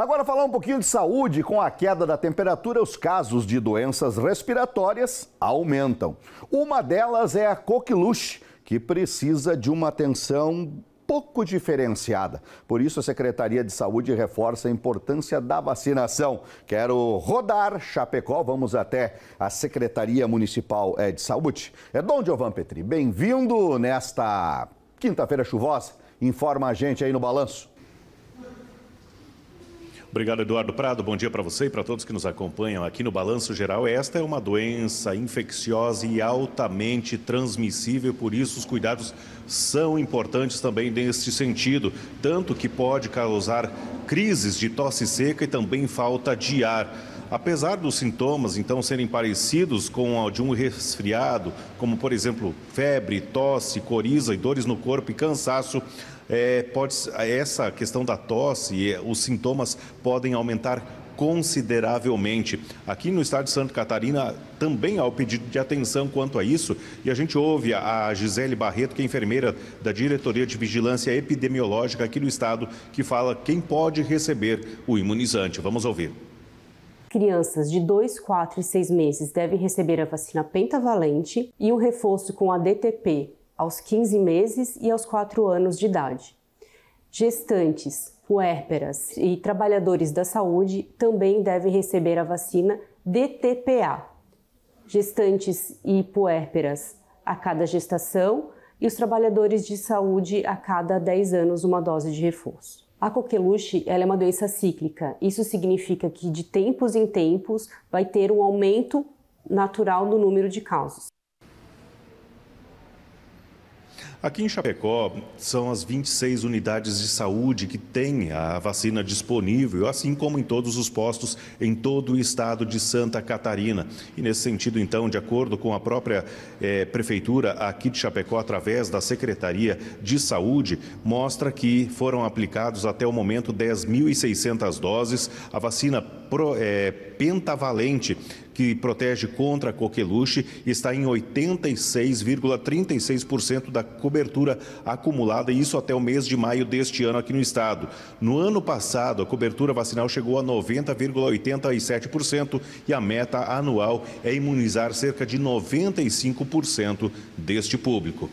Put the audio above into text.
Agora falar um pouquinho de saúde, com a queda da temperatura, os casos de doenças respiratórias aumentam. Uma delas é a coqueluche, que precisa de uma atenção pouco diferenciada. Por isso, a Secretaria de Saúde reforça a importância da vacinação. Quero rodar Chapecó, vamos até a Secretaria Municipal eh, de Saúde. É Dom Giovan Petri, bem-vindo nesta quinta-feira chuvosa. Informa a gente aí no balanço. Obrigado, Eduardo Prado. Bom dia para você e para todos que nos acompanham aqui no Balanço Geral. Esta é uma doença infecciosa e altamente transmissível, por isso os cuidados são importantes também neste sentido, tanto que pode causar crises de tosse seca e também falta de ar. Apesar dos sintomas então serem parecidos com o de um resfriado, como por exemplo febre, tosse, coriza e dores no corpo e cansaço, é, pode, essa questão da tosse, é, os sintomas podem aumentar consideravelmente. Aqui no estado de Santa Catarina também há o pedido de atenção quanto a isso e a gente ouve a Gisele Barreto, que é enfermeira da Diretoria de Vigilância Epidemiológica aqui no estado, que fala quem pode receber o imunizante. Vamos ouvir Crianças de 2, 4 e 6 meses devem receber a vacina pentavalente e um reforço com a DTP aos 15 meses e aos 4 anos de idade. Gestantes, puérperas e trabalhadores da saúde também devem receber a vacina DTPA. Gestantes e puérperas a cada gestação e os trabalhadores de saúde a cada 10 anos uma dose de reforço. A coqueluche ela é uma doença cíclica. Isso significa que de tempos em tempos vai ter um aumento natural no número de casos. Aqui em Chapecó, são as 26 unidades de saúde que têm a vacina disponível, assim como em todos os postos em todo o estado de Santa Catarina. E nesse sentido, então, de acordo com a própria eh, Prefeitura aqui de Chapecó, através da Secretaria de Saúde, mostra que foram aplicados até o momento 10.600 doses. A vacina pro, eh, pentavalente que protege contra a coqueluche, está em 86,36% da cobertura acumulada, e isso até o mês de maio deste ano aqui no estado. No ano passado, a cobertura vacinal chegou a 90,87% e a meta anual é imunizar cerca de 95% deste público.